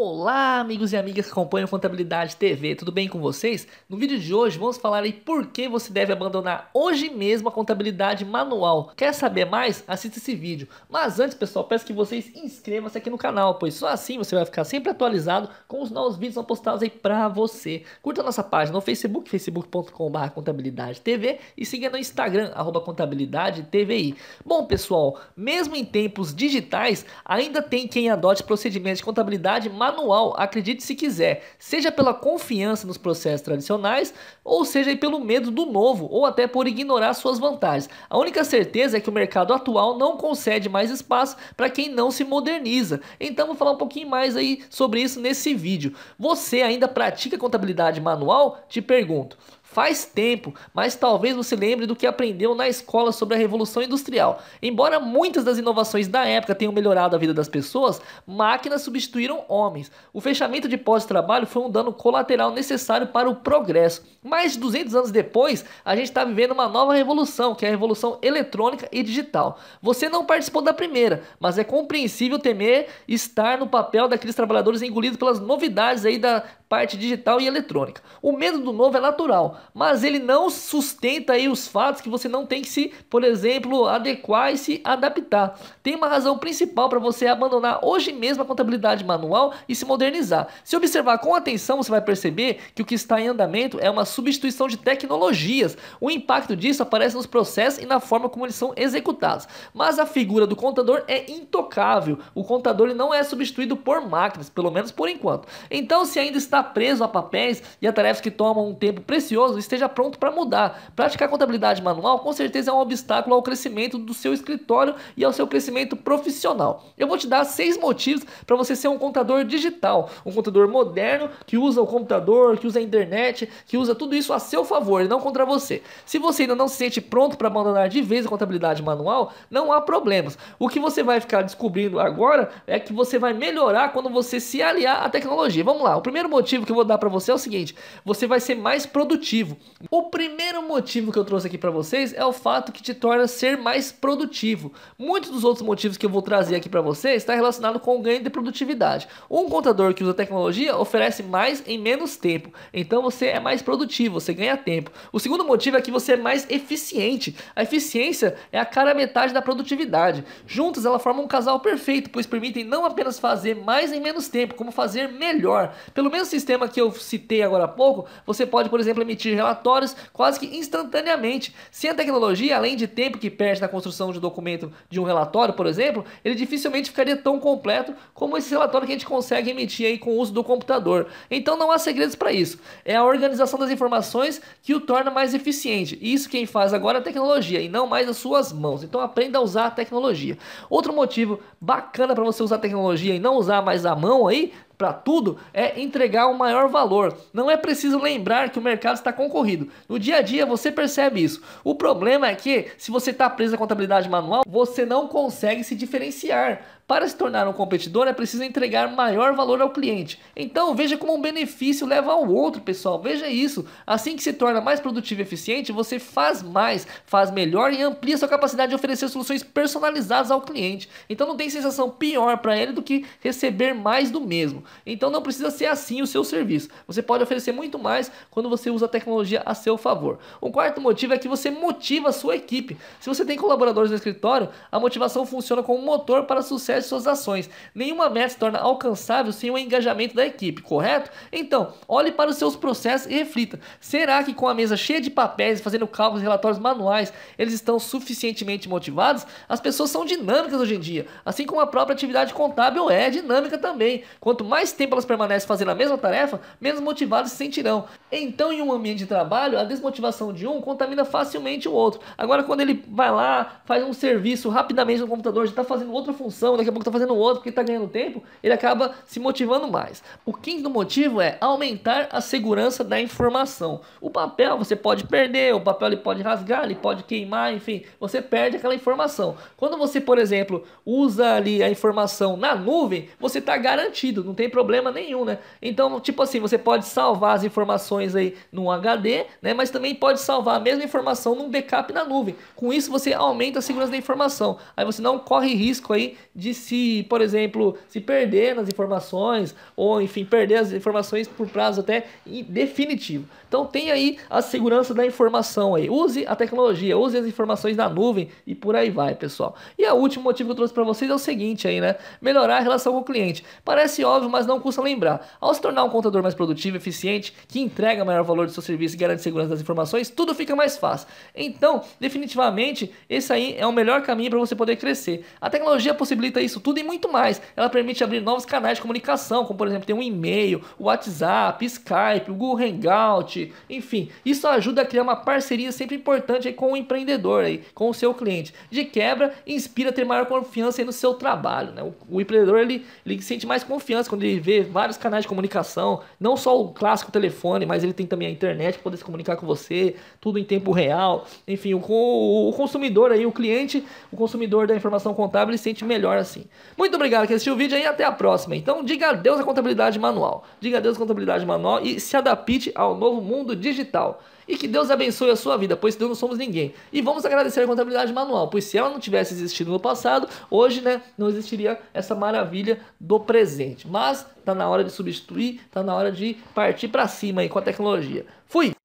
Olá, amigos e amigas que acompanham Contabilidade TV, tudo bem com vocês? No vídeo de hoje vamos falar aí por que você deve abandonar hoje mesmo a contabilidade manual. Quer saber mais? Assista esse vídeo. Mas antes, pessoal, peço que vocês inscrevam-se aqui no canal, pois só assim você vai ficar sempre atualizado com os novos vídeos postados aí pra você. Curta nossa página no Facebook, facebook.com.br contabilidade TV e siga no Instagram, arroba contabilidade TVI. Bom, pessoal, mesmo em tempos digitais, ainda tem quem adote procedimentos de contabilidade manual anual, acredite se quiser, seja pela confiança nos processos tradicionais, ou seja pelo medo do novo, ou até por ignorar suas vantagens. A única certeza é que o mercado atual não concede mais espaço para quem não se moderniza. Então vou falar um pouquinho mais aí sobre isso nesse vídeo. Você ainda pratica contabilidade manual? Te pergunto. Faz tempo, mas talvez você lembre do que aprendeu na escola sobre a Revolução Industrial. Embora muitas das inovações da época tenham melhorado a vida das pessoas, máquinas substituíram homens. O fechamento de pós-trabalho foi um dano colateral necessário para o progresso. Mais de 200 anos depois, a gente está vivendo uma nova revolução, que é a revolução eletrônica e digital. Você não participou da primeira, mas é compreensível temer estar no papel daqueles trabalhadores engolidos pelas novidades aí da parte digital e eletrônica. O medo do novo é natural mas ele não sustenta aí os fatos que você não tem que se, por exemplo, adequar e se adaptar. Tem uma razão principal para você abandonar hoje mesmo a contabilidade manual e se modernizar. Se observar com atenção, você vai perceber que o que está em andamento é uma substituição de tecnologias. O impacto disso aparece nos processos e na forma como eles são executados. Mas a figura do contador é intocável. O contador não é substituído por máquinas, pelo menos por enquanto. Então, se ainda está preso a papéis e a tarefas que tomam um tempo precioso, ansioso, esteja pronto para mudar. Praticar contabilidade manual com certeza é um obstáculo ao crescimento do seu escritório e ao seu crescimento profissional. Eu vou te dar seis motivos para você ser um contador digital, um contador moderno que usa o computador, que usa a internet, que usa tudo isso a seu favor e não contra você. Se você ainda não se sente pronto para abandonar de vez a contabilidade manual, não há problemas. O que você vai ficar descobrindo agora é que você vai melhorar quando você se aliar à tecnologia. Vamos lá, o primeiro motivo que eu vou dar para você é o seguinte: você vai ser mais produtivo motivo? O primeiro motivo que eu trouxe aqui para vocês é o fato que te torna ser mais produtivo. Muitos dos outros motivos que eu vou trazer aqui para vocês está relacionado com o ganho de produtividade. Um contador que usa tecnologia oferece mais em menos tempo, então você é mais produtivo, você ganha tempo. O segundo motivo é que você é mais eficiente. A eficiência é a cara metade da produtividade. Juntas elas formam um casal perfeito, pois permitem não apenas fazer mais em menos tempo, como fazer melhor. Pelo mesmo sistema que eu citei agora há pouco, você pode, por exemplo, emitir emitir relatórios quase que instantaneamente. Sem a tecnologia, além de tempo que perde na construção de um documento de um relatório, por exemplo, ele dificilmente ficaria tão completo como esse relatório que a gente consegue emitir aí com o uso do computador. Então não há segredos para isso. É a organização das informações que o torna mais eficiente. E isso quem faz agora é a tecnologia e não mais as suas mãos. Então aprenda a usar a tecnologia. Outro motivo bacana para você usar a tecnologia e não usar mais a mão aí para tudo é entregar o um maior valor. Não é preciso lembrar que o mercado está concorrido. No dia a dia você percebe isso. O problema é que se você está preso à contabilidade manual, você não consegue se diferenciar. Para se tornar um competidor, é preciso entregar maior valor ao cliente. Então, veja como um benefício leva ao outro, pessoal. Veja isso. Assim que se torna mais produtivo e eficiente, você faz mais, faz melhor e amplia sua capacidade de oferecer soluções personalizadas ao cliente. Então, não tem sensação pior para ele do que receber mais do mesmo. Então, não precisa ser assim o seu serviço. Você pode oferecer muito mais quando você usa a tecnologia a seu favor. Um quarto motivo é que você motiva a sua equipe. Se você tem colaboradores no escritório, a motivação funciona como um motor para sucesso suas ações. Nenhuma meta se torna alcançável sem o engajamento da equipe, correto? Então, olhe para os seus processos e reflita: será que com a mesa cheia de papéis, fazendo cálculos e relatórios manuais, eles estão suficientemente motivados? As pessoas são dinâmicas hoje em dia, assim como a própria atividade contábil é dinâmica também. Quanto mais tempo elas permanecem fazendo a mesma tarefa, menos motivados se sentirão. Então, em um ambiente de trabalho, a desmotivação de um contamina facilmente o outro. Agora, quando ele vai lá, faz um serviço rapidamente no computador, já está fazendo outra função, daqui daqui a pouco está fazendo outro porque está ganhando tempo, ele acaba se motivando mais. O quinto motivo é aumentar a segurança da informação. O papel você pode perder, o papel ele pode rasgar, ele pode queimar, enfim, você perde aquela informação. Quando você, por exemplo, usa ali a informação na nuvem, você está garantido, não tem problema nenhum, né? Então, tipo assim, você pode salvar as informações aí no HD, né? Mas também pode salvar a mesma informação num backup na nuvem. Com isso, você aumenta a segurança da informação. Aí você não corre risco aí de se, por exemplo, se perder nas informações, ou enfim, perder as informações por prazo até definitivo. Então tem aí a segurança da informação aí. Use a tecnologia, use as informações da nuvem e por aí vai, pessoal. E o último motivo que eu trouxe para vocês é o seguinte aí, né? Melhorar a relação com o cliente. Parece óbvio, mas não custa lembrar. Ao se tornar um contador mais produtivo e eficiente, que entrega maior valor do seu serviço e garante segurança das informações, tudo fica mais fácil. Então, definitivamente, esse aí é o melhor caminho para você poder crescer. A tecnologia possibilita isso tudo e muito mais. Ela permite abrir novos canais de comunicação, como por exemplo tem um e-mail, o WhatsApp, Skype, o Google Hangout, enfim. Isso ajuda a criar uma parceria sempre importante com o empreendedor, aí, com o seu cliente. De quebra, inspira a ter maior confiança no seu trabalho. Né? O, o empreendedor ele, ele sente mais confiança quando ele vê vários canais de comunicação, não só o clássico telefone, mas ele tem também a internet para poder se comunicar com você, tudo em tempo real. Enfim, o, o, o consumidor aí, o cliente, o consumidor da informação contábil, ele sente melhor assim. Muito obrigado que assistiu o vídeo e até a próxima. Então, diga adeus à contabilidade manual. Diga adeus à contabilidade manual e se adapte ao novo mundo digital. E que Deus abençoe a sua vida, pois Deus não somos ninguém. E vamos agradecer a contabilidade manual, pois se ela não tivesse existido no passado, hoje né, não existiria essa maravilha do presente. Mas tá na hora de substituir, tá na hora de partir para cima aí com a tecnologia. Fui!